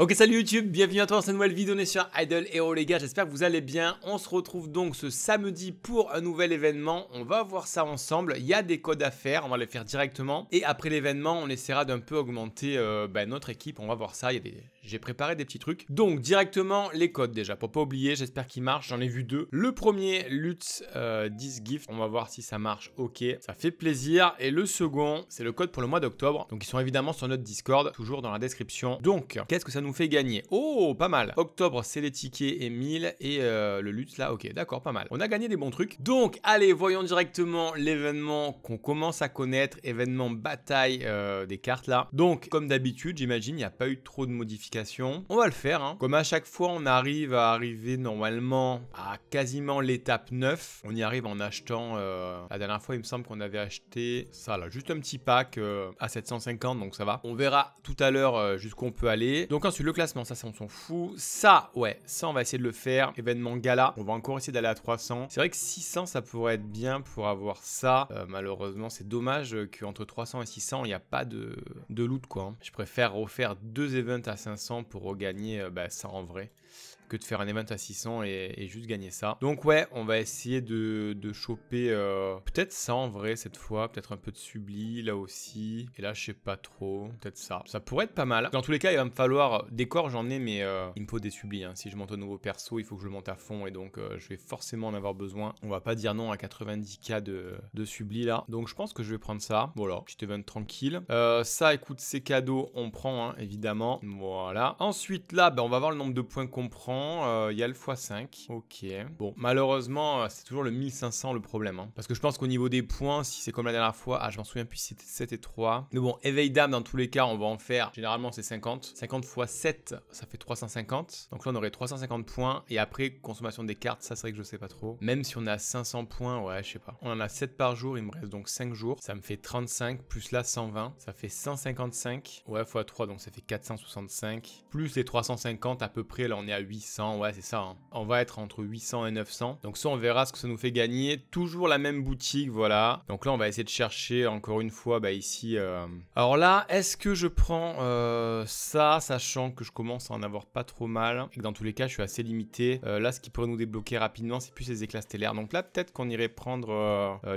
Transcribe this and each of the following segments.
Ok salut YouTube, bienvenue à toi dans cette nouvelle vidéo, on est sur Idle Hero les gars, j'espère que vous allez bien. On se retrouve donc ce samedi pour un nouvel événement, on va voir ça ensemble. Il y a des codes à faire, on va les faire directement. Et après l'événement, on essaiera d'un peu augmenter euh, ben, notre équipe, on va voir ça, il y a des j'ai préparé des petits trucs. Donc directement les codes déjà, pour pas oublier, j'espère qu'ils marchent, j'en ai vu deux. Le premier, Lutz 10 euh, Gift, on va voir si ça marche, ok, ça fait plaisir. Et le second, c'est le code pour le mois d'octobre, donc ils sont évidemment sur notre Discord, toujours dans la description. Donc, qu'est-ce que ça nous fait gagner Oh, pas mal Octobre, c'est les tickets et 1000, et euh, le Lutz là, ok, d'accord, pas mal. On a gagné des bons trucs. Donc, allez, voyons directement l'événement qu'on commence à connaître, événement bataille euh, des cartes là. Donc, comme d'habitude, j'imagine, il n'y a pas eu trop de modifications on va le faire. Hein. Comme à chaque fois, on arrive à arriver normalement à quasiment l'étape 9. On y arrive en achetant... Euh, la dernière fois, il me semble qu'on avait acheté ça là. Juste un petit pack euh, à 750, donc ça va. On verra tout à l'heure euh, jusqu'où on peut aller. Donc ensuite, le classement, ça, on s'en fout. Ça, ouais, ça, on va essayer de le faire. Événement gala, on va encore essayer d'aller à 300. C'est vrai que 600, ça pourrait être bien pour avoir ça. malheureusement, c'est dommage qu'entre 300 et 600, il n'y a pas de, de loot, quoi. Hein. Je préfère refaire deux events à 500 pour regagner euh, bah, ça en vrai que de faire un event à 600 et, juste gagner ça. Donc ouais, on va essayer de, choper euh, peut-être ça en vrai cette fois, peut-être un peu de subli là aussi. Et là, je sais pas trop, peut-être ça. Ça pourrait être pas mal. Dans tous les cas, il va me falloir euh, des corps, j'en ai, mais euh, il me faut des sublis. Hein. Si je monte un nouveau perso, il faut que je le monte à fond et donc je vais forcément en avoir besoin. On va pas dire non à 90k de, de subli là. Donc je pense que je vais prendre ça. Voilà, petit event tranquille. ça, écoute, c'est cadeau, on prend hein, évidemment. Voilà. Ensuite là, ben, on va voir le nombre de points qu'on prend. Euh, il y a le x5. Ok. Bon, malheureusement, euh, c'est toujours le 1500 le problème. Hein. Parce que je pense qu'au niveau des points, si c'est comme la dernière fois, ah, je m'en souviens plus c'était 7 et 3. Mais bon, éveil d'âme, dans tous les cas, on va en faire. Généralement, c'est 50. 50 x 7, ça fait 350. Donc là, on aurait 350 points. Et après, consommation des cartes, ça, c'est que je sais pas trop. Même si on à 500 points, ouais, je sais pas. On en a 7 par jour, il me reste donc 5 jours. Ça me fait 35, plus là, 120. Ça fait 155. Ouais, x 3, donc ça fait 465. Plus les 350, à peu près, là, on est à 800 ouais, c'est ça. Hein. On va être entre 800 et 900. Donc ça, on verra ce que ça nous fait gagner. Toujours la même boutique, voilà. Donc là, on va essayer de chercher encore une fois, bah ici. Euh. Alors là, est-ce que je prends euh, ça, sachant que je commence à en avoir pas trop mal dans tous les cas, je suis assez limité. Euh, là, ce qui pourrait nous débloquer rapidement, c'est plus les éclats stellaires. Donc là, peut-être qu'on irait prendre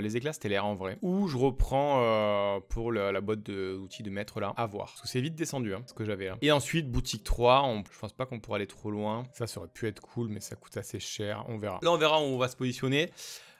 les éclats stellaires en vrai. Ou je reprends pour la boîte d'outils de, maître là, à voir. Parce que c'est vite descendu, hein, ce que j'avais hein. Et ensuite, boutique 3, on... je pense pas qu'on pourra aller trop loin. Ça ça aurait pu être cool, mais ça coûte assez cher. On verra. Là, on verra où on va se positionner.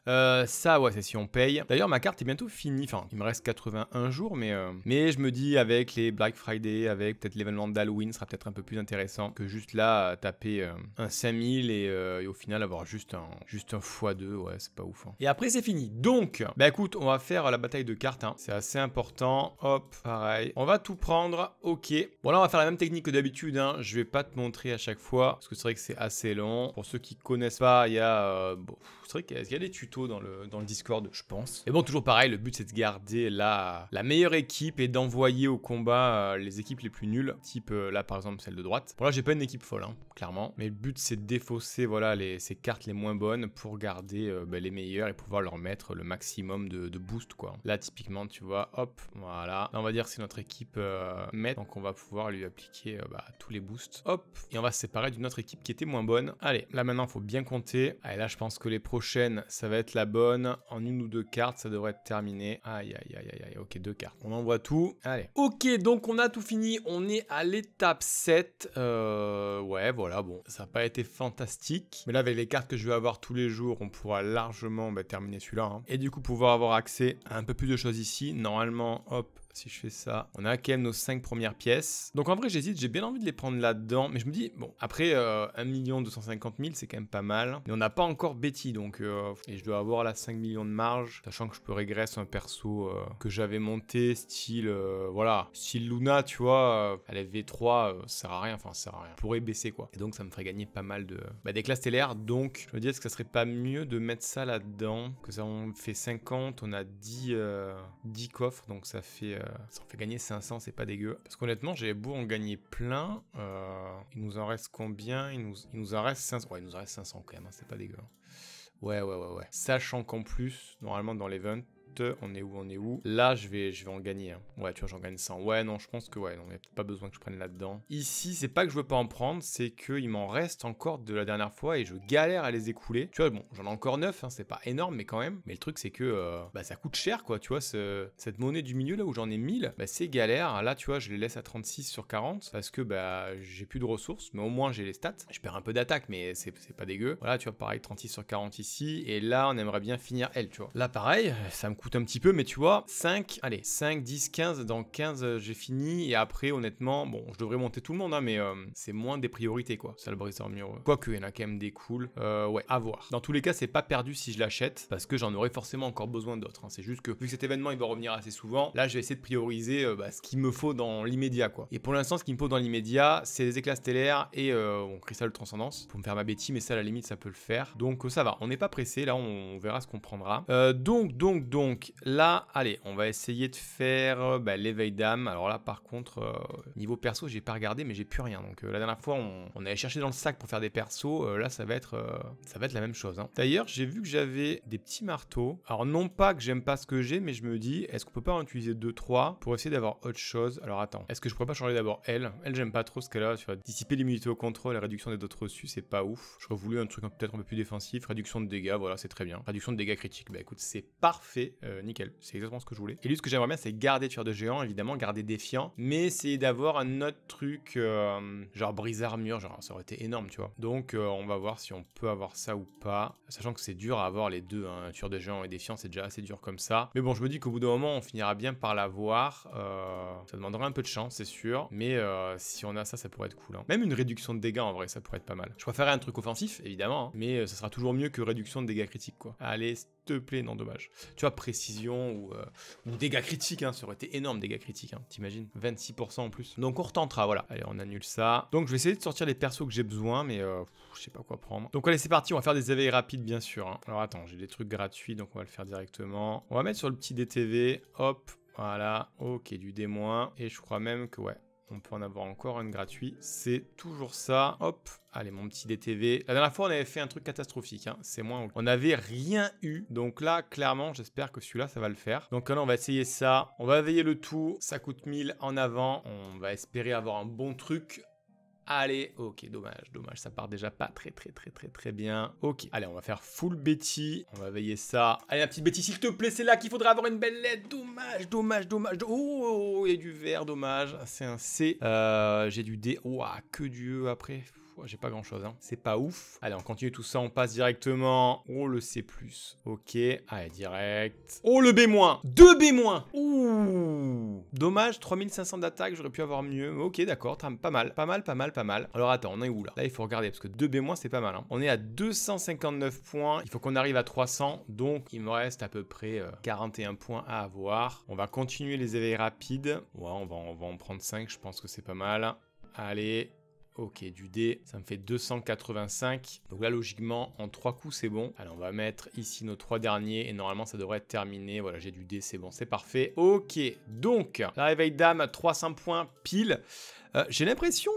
Euh, ça, ouais, c'est si on paye. D'ailleurs, ma carte est bientôt finie. Enfin, il me reste 81 jours, mais, euh, mais je me dis avec les Black Friday, avec peut-être l'événement d'Halloween, sera peut-être un peu plus intéressant que juste là, taper euh, un 5000 et, au final avoir juste un, juste un x2. Ouais, c'est pas ouf. Hein. Et après, c'est fini. Donc, bah écoute, on va faire la bataille de cartes. Hein. C'est assez important. Hop, pareil. On va tout prendre. Ok. Bon, là, on va faire la même technique que d'habitude. Hein. Je vais pas te montrer à chaque fois, parce que c'est vrai que c'est assez long. Pour ceux qui connaissent pas, il y a... c'est vrai qu'il y a des tutos dans le, dans Discord, je pense. Et bon, toujours pareil, le but c'est de garder la, la meilleure équipe et d'envoyer au combat euh, les équipes les plus nulles, type euh, là par exemple celle de droite. Bon là j'ai pas une équipe folle, hein, clairement, mais le but c'est de défausser voilà, les, ces cartes les moins bonnes pour garder euh, bah, les meilleures et pouvoir leur mettre le maximum de, boost quoi. Là typiquement tu vois, hop, voilà, on va dire que c'est notre équipe maître, donc on va pouvoir lui appliquer bah, tous les boosts, hop, et on va se séparer d'une autre équipe qui était moins bonne. Allez, là maintenant faut bien compter, Et là je pense que les prochaines ça va être la bonne. En une ou deux cartes, ça devrait être terminé. Aïe, aïe, aïe, aïe, aïe. Ok, deux cartes. On envoie tout. Allez. Ok, donc on a tout fini. On est à l'étape 7. Euh, ouais, voilà, bon. Ça n'a pas été fantastique. Mais là, avec les cartes que je vais avoir tous les jours, on pourra largement bah, terminer celui-là. Hein. Et du coup, pouvoir avoir accès à un peu plus de choses ici. Normalement, hop, si je fais ça, on a quand même nos 5 premières pièces. Donc en vrai, j'hésite, j'ai bien envie de les prendre là-dedans, mais je me dis, bon, après 1 250 000, c'est quand même pas mal. Mais on n'a pas encore Betty, donc, euh, et je dois avoir là 5 millions de marge, sachant que je peux régresser un perso euh, que j'avais monté, style, euh, voilà, style Luna, tu vois, Elle est V3, ça sert à rien, enfin, ça sert à rien. Je pourrais baisser, quoi. Et donc, ça me ferait gagner pas mal de... Bah, des classes stellaires, donc, je me dis, est-ce que ça serait pas mieux de mettre ça là-dedans Que ça, on fait 50, on a 10 coffres, donc ça fait... Euh, ça en fait gagner 500, c'est pas dégueu. Parce qu'honnêtement, j'avais beau en gagner plein, euh, il nous en reste combien il nous, il nous en reste 500. Ouais, il nous en reste 500 quand même, hein, c'est pas dégueu. Hein. Ouais, ouais, ouais, ouais. Sachant qu'en plus, normalement dans l'event, on est où, on est où Là, je vais, je vais en gagner. Hein. Ouais, tu vois, j'en gagne 100. Ouais, non, je pense que ouais, non, il a peut-être pas besoin que je prenne là-dedans. Ici, c'est pas que je veux pas en prendre, c'est que il m'en reste encore de la dernière fois et je galère à les écouler. Tu vois, bon, j'en ai encore 9, hein, c'est pas énorme, mais quand même. Mais le truc, c'est que euh, bah, ça coûte cher, quoi. Tu vois, ce, cette monnaie du milieu là où j'en ai 1000, bah, c'est galère. Là, tu vois, je les laisse à 36 sur 40 parce que bah, j'ai plus de ressources, mais au moins j'ai les stats. Je perds un peu d'attaque, mais c'est pas dégueu. Voilà, tu vois, pareil, 36 sur 40 ici. Et là, on aimerait bien finir elle, tu vois. Là, pareil, ça me coûte un petit peu, mais tu vois, 5, allez, 5, 10, 15, dans 15, euh, j'ai fini. Et après, honnêtement, bon, je devrais monter tout le monde, hein, mais euh, c'est moins des priorités, quoi. Ça, le briseur mieux. Quoique, il y en a quand même des cools. Euh, ouais, à voir. Dans tous les cas, c'est pas perdu si je l'achète, parce que j'en aurai forcément encore besoin d'autres. Hein. C'est juste que, vu que cet événement, il va revenir assez souvent, là, je vais essayer de prioriser bah, ce qu'il me faut dans l'immédiat, quoi. Et pour l'instant, ce qu'il me faut dans l'immédiat, c'est les éclats stellaires et bon, cristal de transcendance pour me faire ma bêtise, mais ça, à la limite, ça peut le faire. Donc, ça va. On n'est pas pressé. Là, on verra ce qu'on prendra. donc, donc, donc, donc là, allez, on va essayer de faire euh, bah, l'éveil d'âme. Alors là, par contre, euh, niveau perso, j'ai pas regardé, mais j'ai plus rien. Donc euh, la dernière fois, on, on, avait cherché dans le sac pour faire des persos. là, ça va être, ça va être la même chose. Hein. D'ailleurs, j'ai vu que j'avais des petits marteaux. Alors non pas que j'aime pas ce que j'ai, mais je me dis, est-ce qu'on peut pas en utiliser 2-3 pour essayer d'avoir autre chose Alors attends, est-ce que je pourrais pas changer d'abord elle Elle, j'aime pas trop ce qu'elle a. Tu vois, dissiper l'immunité au contrôle, la réduction des dots reçus, c'est pas ouf. J'aurais voulu un truc peut-être un peu plus défensif, réduction de dégâts, voilà, c'est très bien. Réduction de dégâts critiques, bah écoute, c'est parfait. Euh, nickel. C'est exactement ce que je voulais. Et lui, ce que j'aimerais bien, c'est garder tueur de géant, évidemment, garder défiant, mais c'est d'avoir un autre truc, euh, genre brise armure, genre ça aurait été énorme, tu vois. Donc, euh, on va voir si on peut avoir ça ou pas, sachant que c'est dur à avoir les deux, un hein. tueur de géant et défiant, c'est déjà assez dur comme ça. Mais bon, je me dis qu'au bout d'un moment, on finira bien par l'avoir. ça demandera un peu de chance, c'est sûr, mais si on a ça, ça pourrait être cool. Hein. Même une réduction de dégâts, en vrai, ça pourrait être pas mal. Je préférerais un truc offensif, évidemment, hein. mais ça sera toujours mieux que réduction de dégâts critiques, quoi. Allez, te plaît, non, dommage. Tu vois, précision ou, euh, ou dégâts critiques, hein, ça aurait été énorme, dégâts critiques, hein, t'imagines 26% en plus. Donc on retentera, voilà. Allez, on annule ça. Donc je vais essayer de sortir les persos que j'ai besoin, mais euh, je sais pas quoi prendre. Donc allez, c'est parti, on va faire des éveils rapides, bien sûr. Hein. Alors attends, j'ai des trucs gratuits, donc on va le faire directement. On va mettre sur le petit DTV, hop, voilà, ok, du démoin. Et je crois même que, ouais, on peut en avoir encore un gratuit. C'est toujours ça. Hop, allez, mon petit DTV. La dernière fois, on avait fait un truc catastrophique. Hein. C'est moins. On n'avait rien eu. Donc là, clairement, j'espère que celui-là, ça va le faire. Donc là, on va essayer ça. On va veiller le tout. Ça coûte 1000 en avant. On va espérer avoir un bon truc. Allez, ok, dommage, dommage, ça part déjà pas très très très très très bien. Ok, allez, on va faire full Betty, on va veiller ça. Allez, la petite Betty, s'il te plaît, c'est là qu'il faudra avoir une belle lettre. Dommage, dommage, dommage. Oh, oh, oh, oh, il y a du vert, dommage. C'est un C. Euh, j'ai du D. Ouah, que Dieu e après. J'ai pas grand chose, hein. C'est pas ouf. Allez, on continue tout ça. On passe directement. Oh, le C. Ok. Allez, direct. Oh, le B-. 2 B-. Ouh. Dommage, 3500 d'attaque. J'aurais pu avoir mieux. Ok, d'accord. Pas mal. Pas mal, pas mal, pas mal. Alors, attends, on est où là Là, il faut regarder parce que 2 B-, c'est pas mal. Hein. On est à 259 points. Il faut qu'on arrive à 300. Donc, il me reste à peu près 41 euh, points à avoir. On va continuer les éveils rapides. Ouais, on va, on va en prendre 5. Je pense que c'est pas mal. Allez, Ok, du dé, ça me fait 285. Donc là, logiquement, en trois coups, c'est bon. Alors, on va mettre ici nos trois derniers et normalement, ça devrait être terminé. Voilà, j'ai du dé, c'est bon, c'est parfait. Ok, donc, la réveil dame, 300 points pile. Euh, j'ai l'impression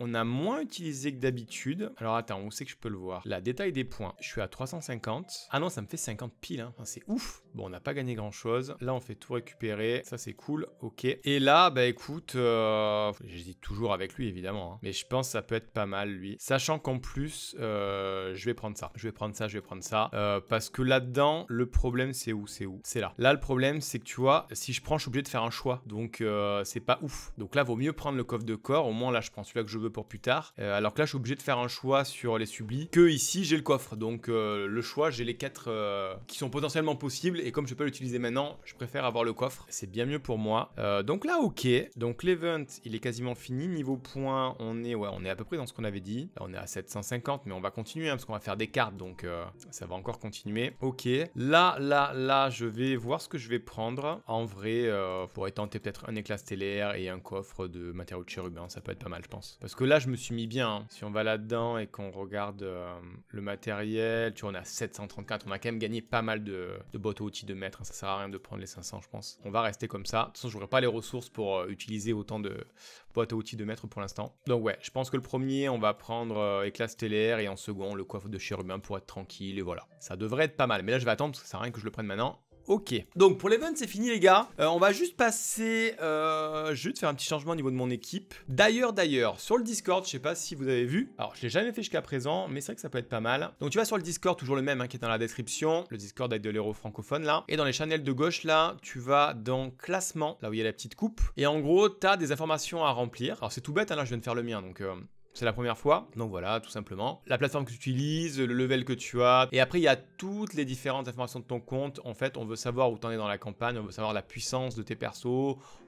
on a moins utilisé que d'habitude. Alors attends, où c'est que je peux le voir Là, détail des points. Je suis à 350. Ah non, ça me fait 50 piles. Hein. c'est ouf. Bon, on n'a pas gagné grand chose. Là, on fait tout récupérer. Ça, c'est cool. Ok. Et là, bah écoute, euh, j'hésite toujours avec lui, évidemment. Hein. Mais je pense que ça peut être pas mal, lui. Sachant qu'en plus, euh, je vais prendre ça. Je vais prendre ça, je vais prendre ça. Euh, parce que là-dedans, le problème, c'est où C'est où C'est là. Là, le problème, c'est que tu vois, si je prends, je suis obligé de faire un choix. Donc, c'est pas ouf. Donc là, vaut mieux prendre le coffre de corps. Au moins, là, je prends celui-là que je veux pour plus tard. Euh, alors que là, je suis obligé de faire un choix sur les sublis. Que ici, j'ai le coffre. Donc euh, le choix, j'ai les 4 euh, qui sont potentiellement possibles. Et comme je peux l'utiliser maintenant, je préfère avoir le coffre. C'est bien mieux pour moi. donc là, ok. Donc l'event, il est quasiment fini. Niveau points, on est, ouais, on est à peu près dans ce qu'on avait dit. Là, on est à 750, mais on va continuer hein, parce qu'on va faire des cartes. Donc ça va encore continuer. Ok. Là, là, là, je vais voir ce que je vais prendre. En vrai, pourrait tenter peut-être un éclat stellaire et un coffre de matériaux de chérubin. Ça peut être pas mal, je pense. Parce que là, je me suis mis bien. Hein. Si on va là-dedans et qu'on regarde euh, le matériel, tu vois, on a 734. On a quand même gagné pas mal de, de bottes outils de maître. Hein. Ça sert à rien de prendre les 500, je pense. On va rester comme ça. De toute façon, pas les ressources pour euh, utiliser autant de boîtes à outils de maître pour l'instant. Donc ouais, je pense que le premier, on va prendre euh, éclat stellaire et en second, le coiffe de chérubin pour être tranquille. Et voilà. Ça devrait être pas mal. Mais là, je vais attendre parce que ça sert à rien que je le prenne maintenant ok. Donc pour l'event, c'est fini les gars. Euh, on va juste passer... Euh, juste faire un petit changement au niveau de mon équipe. D'ailleurs, d'ailleurs, sur le Discord, je sais pas si vous avez vu. Alors, je l'ai jamais fait jusqu'à présent, mais c'est vrai que ça peut être pas mal. Donc tu vas sur le Discord, toujours le même, hein, qui est dans la description. Le Discord avec de l'héros francophone là. Et dans les channels de gauche là, tu vas dans classement, là où il y a la petite coupe. Et en gros, tu as des informations à remplir. Alors c'est tout bête, hein, là je viens de faire le mien, donc... Euh, c'est la première fois, donc voilà, tout simplement. La plateforme que tu utilises, le level que tu as. Et après, il y a toutes les différentes informations de ton compte. En fait, on veut savoir où tu en es dans la campagne, on veut savoir la puissance de tes persos,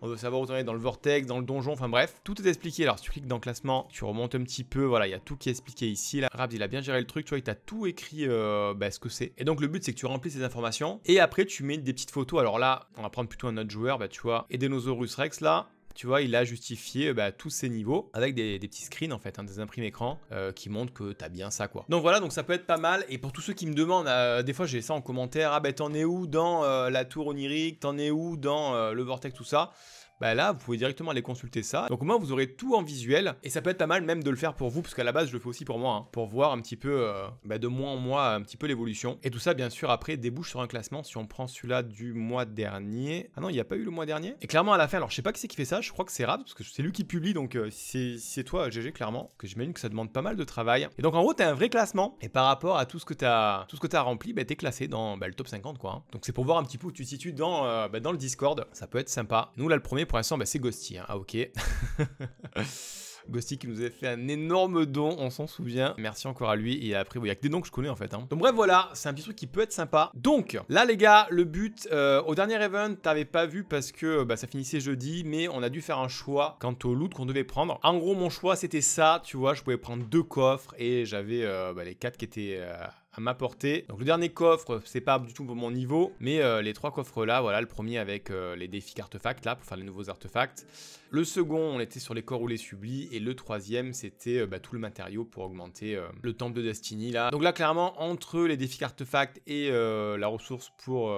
on veut savoir où tu en es dans le vortex, dans le donjon, enfin bref. Tout est expliqué. Alors, si tu cliques dans classement, tu remontes un petit peu, voilà, il y a tout qui est expliqué ici. Là, Rabs, il a bien géré le truc, tu vois, il t'a tout écrit euh, bah, ce que c'est. Et donc, le but, c'est que tu remplis ces informations et après, tu mets des petites photos. Alors là, on va prendre plutôt un autre joueur, bah, tu vois, Edenosaurus Rex là. Tu vois, il a justifié bah, tous ces niveaux avec des, petits screens en fait, hein, des imprimés écran euh, qui montrent que t'as bien ça quoi. Donc voilà, donc ça peut être pas mal. Et pour tous ceux qui me demandent, euh, des fois j'ai ça en commentaire, ah ben bah, t'en es où dans euh, la tour onirique, t'en es où dans le vortex, tout ça bah là, vous pouvez directement aller consulter ça. Donc au moins, vous aurez tout en visuel et ça peut être pas mal même de le faire pour vous, parce qu'à la base, je le fais aussi pour moi, hein, pour voir un petit peu euh, bah de mois en mois un petit peu l'évolution. Et tout ça, bien sûr, après débouche sur un classement. Si on prend celui-là du mois dernier, ah non, il n'y a pas eu le mois dernier. Et clairement à la fin, alors je sais pas qui c'est qui fait ça. Je crois que c'est Rab, parce que c'est lui qui publie, donc euh, c'est c'est toi, GG, clairement. Que j'imagine que ça demande pas mal de travail. Et donc en gros, t'as un vrai classement. Et par rapport à tout ce que t'as tout ce que rempli, bah, t'es classé dans bah, le top 50 quoi. Hein. Donc c'est pour voir un petit peu où tu te situes dans euh, bah, dans le Discord. Ça peut être sympa. Nous là, le premier pour l'instant, bah, c'est Ghosty. Hein. Ah, ok. Ghosty qui nous avait fait un énorme don, on s'en souvient. Merci encore à lui. Et après, il y a que des dons que je connais en fait. Hein. Donc bref, voilà, c'est un petit truc qui peut être sympa. Donc là, les gars, le but euh, au dernier event, t'avais pas vu parce que bah, ça finissait jeudi, mais on a dû faire un choix quant au loot qu'on devait prendre. En gros, mon choix c'était ça, tu vois, je pouvais prendre deux coffres et j'avais euh, bah, les quatre qui étaient euh, à m'apporter. Donc le dernier coffre, c'est pas du tout mon niveau, mais euh, les trois coffres là, voilà, le premier avec euh, les défis artefacts là pour faire les nouveaux artefacts. Le second, on était sur les corps ou les sublis. Et le troisième, c'était euh, bah, tout le matériau pour augmenter euh, le temple de Destiny. Là. Donc là, clairement, entre les défis artefacts et euh, la ressource pour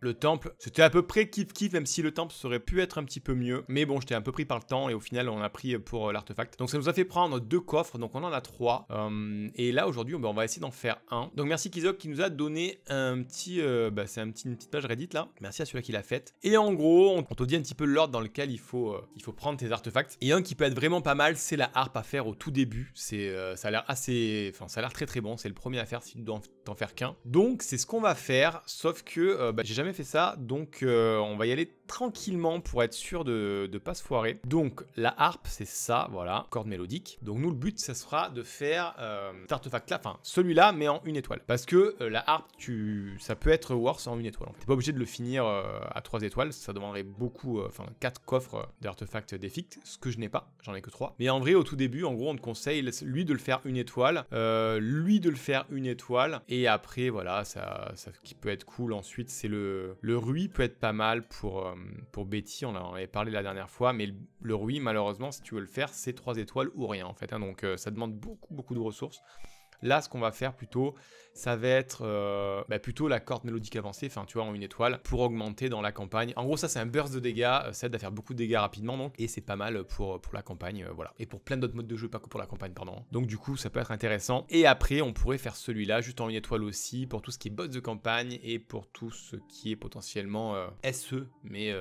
le temple, c'était à peu près kiff-kiff, même si le temple serait pu être un petit peu mieux. Mais bon, j'étais un peu pris par le temps et au final, on a pris pour l'artefact. Donc ça nous a fait prendre deux coffres, donc on en a trois. et là, aujourd'hui, on va essayer d'en faire un. Donc merci Kizok qui nous a donné un petit... Bah, c'est un petit, une petite page Reddit là. Merci à celui qui l'a faite. Et en gros, on, on te dit un petit peu l'ordre dans lequel il faut, il faut prendre tes artefacts. Et un qui peut être vraiment pas mal, c'est la harpe à faire au tout début. C'est, euh, ça a l'air assez, enfin ça a l'air très très bon. C'est le premier à faire si tu dois t'en faire qu'un. Donc c'est ce qu'on va faire, sauf que euh, bah, j'ai jamais fait ça, donc euh, on va y aller tranquillement pour être sûr de ne pas se foirer. Donc la harpe, c'est ça, voilà, corde mélodique. Donc nous, le but, ça sera de faire euh, cet artefact-là, enfin celui-là, mais en une étoile. Parce que euh, la harpe, tu, ça peut être worse en une étoile. Tu T'es pas obligé de le finir euh, à trois étoiles, ça demanderait beaucoup, enfin quatre coffres d'artefacts déficts, ce que je n'ai pas, j'en ai que trois. Mais en vrai, au tout début, en gros, on te conseille lui de le faire une étoile, lui de le faire une étoile, et après, voilà, ça, ça qui peut être cool ensuite, c'est le, le ruis peut être pas mal pour pour Betty, on en avait parlé la dernière fois, mais le, le malheureusement, si tu veux le faire, c'est 3 étoiles ou rien en fait. Hein. donc euh, ça demande beaucoup, beaucoup de ressources. Là, ce qu'on va faire plutôt, ça va être euh, bah, plutôt la corde mélodique avancée, enfin tu vois, en une étoile, pour augmenter dans la campagne. En gros, ça c'est un burst de dégâts, euh, ça aide à faire beaucoup de dégâts rapidement, donc, et c'est pas mal pour, pour la campagne, euh, voilà. Et pour plein d'autres modes de jeu, pas que pour la campagne, pardon. Donc du coup, ça peut être intéressant. Et après, on pourrait faire celui-là, juste en une étoile aussi, pour tout ce qui est boss de campagne, et pour tout ce qui est potentiellement SE, mais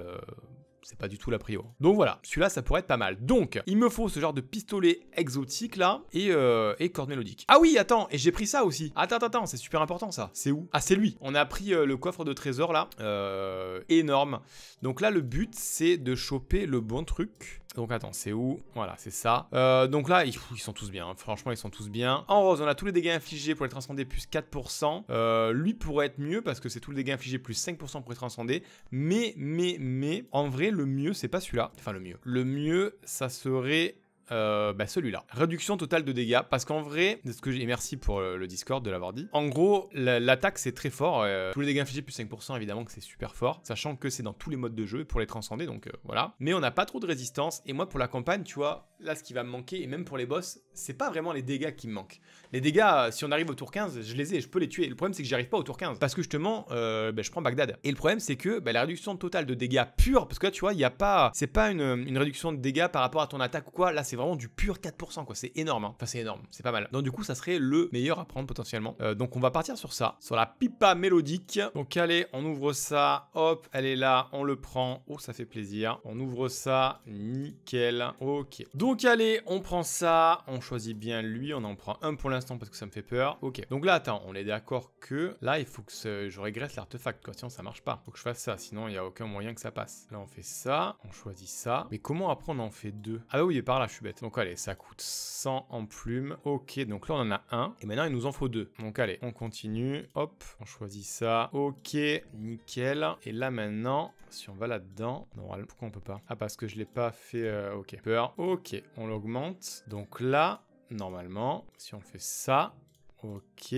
c'est pas du tout la prio. Hein. Donc voilà, celui-là ça pourrait être pas mal. Donc, il me faut ce genre de pistolet exotique là et, euh, et corde mélodique. Ah oui, attends, et j'ai pris ça aussi. Attends, attends, c'est super important ça. C'est où Ah, c'est lui. On a pris euh, le coffre de trésor là. Euh, énorme. Donc là, le but c'est de choper le bon truc. Donc attends, c'est où Voilà, c'est ça. Euh, donc là, ils, sont tous bien. Hein. Franchement, ils sont tous bien. En rose, on a tous les dégâts infligés pour les transcender plus 4%. lui pourrait être mieux parce que c'est tous les dégâts infligés plus 5% pour les transcender. Mais, mais, mais, en vrai, le mieux, c'est pas celui-là. Enfin, le mieux. Le mieux, ça serait euh, bah, celui-là. Réduction totale de dégâts, parce qu'en vrai, ce que j'ai, merci pour euh, le, Discord de l'avoir dit. En gros, l'attaque c'est très fort. Euh, tous les dégâts infligés plus 5%, évidemment que c'est super fort, sachant que c'est dans tous les modes de jeu pour les transcender, donc voilà. Mais on n'a pas trop de résistance. Et moi, pour la campagne, tu vois, là, ce qui va me manquer, et même pour les boss, c'est pas vraiment les dégâts qui me manquent. Les dégâts, euh, si on arrive au tour 15, je les ai, je peux les tuer. Le problème, c'est que j'arrive pas au tour 15. Parce que justement, euh, ben, je prends Bagdad. Et le problème, c'est que bah, la réduction totale de dégâts purs, parce que là, tu vois, il y a pas. C'est pas une, euh, réduction de dégâts par rapport à ton attaque ou quoi. Là, c'est vraiment du pur 4%, quoi. C'est énorme. Hein. Enfin, c'est énorme. C'est pas mal. Donc, du coup, ça serait le meilleur à prendre potentiellement. donc, on va partir sur ça. Sur la pipa mélodique. Donc, allez, on ouvre ça. Hop, elle est là. On le prend. Oh, ça fait plaisir. On ouvre ça. Nickel. Ok. Donc, donc allez, on prend ça, on choisit bien lui, on en prend un pour l'instant parce que ça me fait peur. Ok, donc là, attends, on est d'accord que là, il faut que je régresse l'artefact, quoi, sinon ça marche pas. Faut que je fasse ça, sinon il n'y a aucun moyen que ça passe. Là, on fait ça, on choisit ça. Mais comment après on en fait deux Ah oui, par là, je suis bête. Donc allez, ça coûte 100 en plumes. Ok, donc là, on en a un. Et maintenant, il nous en faut deux. Donc allez, on continue. Hop, on choisit ça. Ok, nickel. Et là, maintenant, si on va là-dedans, Normal. pourquoi on peut pas Ah, parce que je l'ai pas fait... Euh, ok, peur. Ok, on l'augmente. Donc là, normalement, si on fait ça, ok,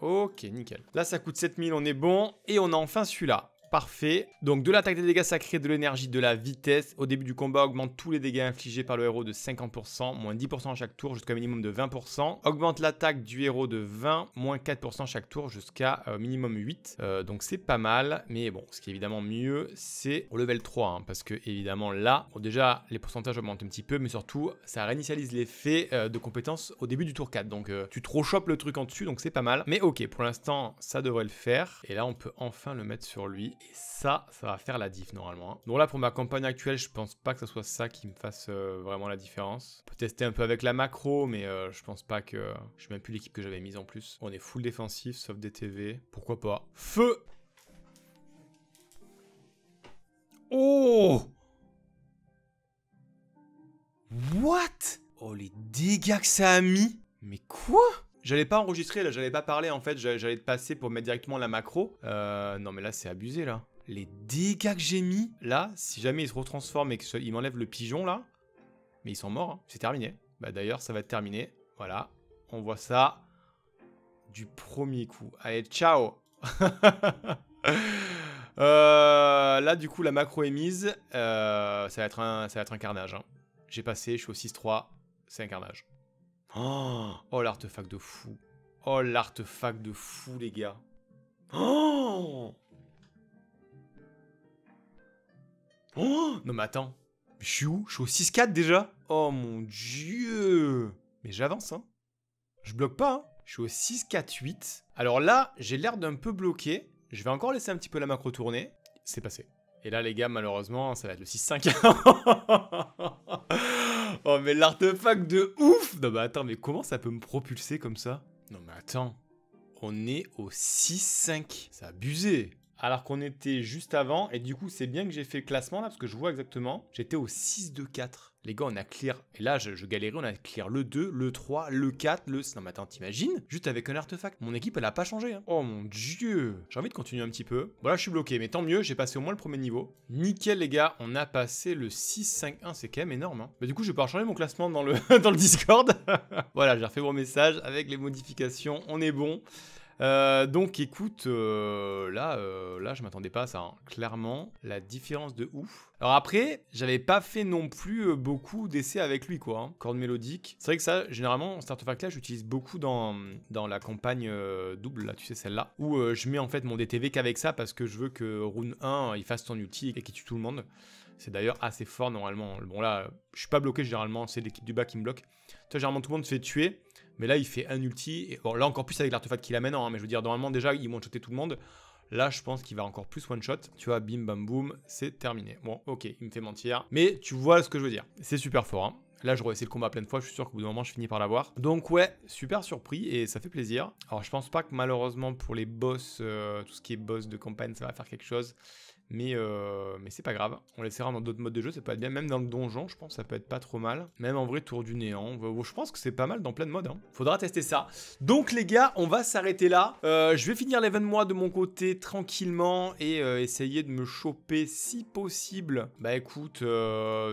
ok, nickel. Là, ça coûte 7000, on est bon. Et on a enfin celui-là parfait. Donc de l'attaque des dégâts, ça crée de l'énergie, de la vitesse. Au début du combat, augmente tous les dégâts infligés par le héros de 50%, moins 10% à chaque tour, jusqu'à un minimum de 20%. Augmente l'attaque du héros de 20, moins 4% chaque tour, jusqu'à euh, minimum 8. Euh, donc c'est pas mal, mais bon, ce qui est évidemment mieux, c'est au level 3, hein, parce que évidemment là, déjà les pourcentages augmentent un petit peu, mais surtout ça réinitialise l'effet euh, de compétence au début du tour 4. Donc tu trop chopes le truc en dessus, donc c'est pas mal. Mais ok, pour l'instant, ça devrait le faire. Et là, on peut enfin le mettre sur lui. Et ça, ça va faire la diff normalement. Donc hein. là, pour ma campagne actuelle, je pense pas que ce soit ça qui me fasse euh, vraiment la différence. On peut tester un peu avec la macro, mais euh, je pense pas que... Je sais même plus l'équipe que j'avais mise en plus. On est full défensif, sauf des TV. Pourquoi pas Feu Oh What Oh, les dégâts que ça a mis Mais quoi J'allais pas enregistrer, là, j'allais pas parler, en fait, j'allais te passer pour mettre directement la macro. Euh, non, mais là, c'est abusé, là. Les dégâts que j'ai mis, là, si jamais ils se retransforment et qu'ils m'enlèvent le pigeon, là, mais ils sont morts, hein. c'est terminé. Bah, d'ailleurs, ça va être terminé. Voilà, on voit ça du premier coup. Allez, ciao euh, Là, du coup, la macro est mise. Euh, ça, va être un, ça va être un carnage. Hein. J'ai passé, je suis au 6-3, c'est un carnage. Oh, oh, l'artefact de fou. Oh l'artefact de fou les gars. Oh Oh Non mais attends. Je suis où Je suis au 6-4 déjà Oh mon dieu Mais j'avance hein. Je bloque pas hein. Je suis au 6-4-8. Alors là, j'ai l'air d'un peu bloqué. Je vais encore laisser un petit peu la macro tourner. C'est passé. Et là les gars, malheureusement, ça va être le 6-5. Oh, mais l'artefact de ouf Non, mais attends, mais comment ça peut me propulser comme ça Non, mais attends. On est au 6-5. C'est abusé alors qu'on était juste avant. Et du coup, c'est bien que j'ai fait le classement là, parce que je vois exactement. J'étais au 6 2 4. Les gars, on a clear. Et là, je, galérais, on a clear le 2, le 3, le 4, le. Non, mais attends, t'imagines Juste avec un artefact. Mon équipe, elle a pas changé. Hein. Oh mon dieu J'ai envie de continuer un petit peu. Voilà, je suis bloqué, mais tant mieux, j'ai passé au moins le premier niveau. Nickel, les gars, on a passé le 6-5-1. C'est quand même énorme. Hein. du coup, je vais pas changer mon classement dans le, dans le Discord. voilà, j'ai refait mon message avec les modifications. On est bon. Euh, donc écoute, euh, là, euh, là, je m'attendais pas à ça. Hein. Clairement, la différence de ouf. Alors après, j'avais pas fait non plus beaucoup d'essais avec lui, quoi. Hein. Corde mélodique. C'est vrai que ça, généralement, cet artefact-là, j'utilise beaucoup dans, dans la campagne double, là, tu sais, celle-là, où je mets en fait mon DTV qu'avec ça parce que je veux que round 1, il fasse ton ulti et qu'il tue tout le monde. C'est d'ailleurs assez fort normalement. Hein. Bon là, je suis pas bloqué généralement, c'est l'équipe du bas qui me bloque. Toi, généralement tout le monde se fait tuer, mais là il fait un ulti. Et, bon, là encore plus avec l'artefact qu'il amène, hein, mais je veux dire, normalement déjà ils vont shoté tout le monde. Là, je pense qu'il va encore plus one shot. Tu vois, bim bam boum, c'est terminé. Bon, ok, il me fait mentir. Mais tu vois ce que je veux dire. C'est super fort. Hein. Là, je essayé le combat plein de fois. Je suis sûr qu'au bout d'un moment, je finis par l'avoir. Donc, ouais, super surpris et ça fait plaisir. Alors, je pense pas que malheureusement pour les boss, euh, tout ce qui est boss de campagne, ça va faire quelque chose. Mais, euh, mais c'est pas grave. On laissera dans d'autres modes de jeu, ça peut être bien. Même dans le donjon, je pense, ça peut être pas trop mal. Même en vrai, tour du néant. Je pense que c'est pas mal dans plein de modes. Hein. Faudra tester ça. Donc, les gars, on va s'arrêter là. Euh, je vais finir l'événement de mon côté tranquillement et euh, essayer de me choper si possible. Bah, écoute,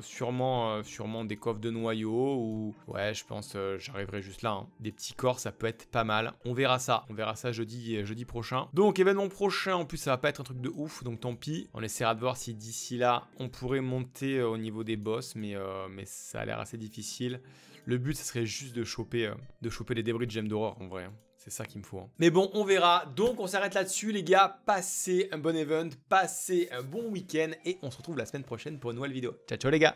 sûrement, sûrement des coffres de noyaux ou. Ouais, je pense, j'arriverai juste là. Hein. Des petits corps, ça peut être pas mal. On verra ça. On verra ça jeudi, jeudi prochain. Donc, événement prochain. En plus, ça va pas être un truc de ouf, donc tant pis. On essaiera de voir si d'ici là, on pourrait monter euh, au niveau des boss, mais, euh, mais ça a l'air assez difficile. Le but, ce serait juste de choper, euh, de choper les débris de gemmes d'aurore, en vrai. Hein. C'est ça qu'il me faut. Hein. Mais bon, on verra. Donc, on s'arrête là-dessus, les gars. Passez un bon event, passez un bon week-end, et on se retrouve la semaine prochaine pour une nouvelle vidéo. Ciao, ciao, les gars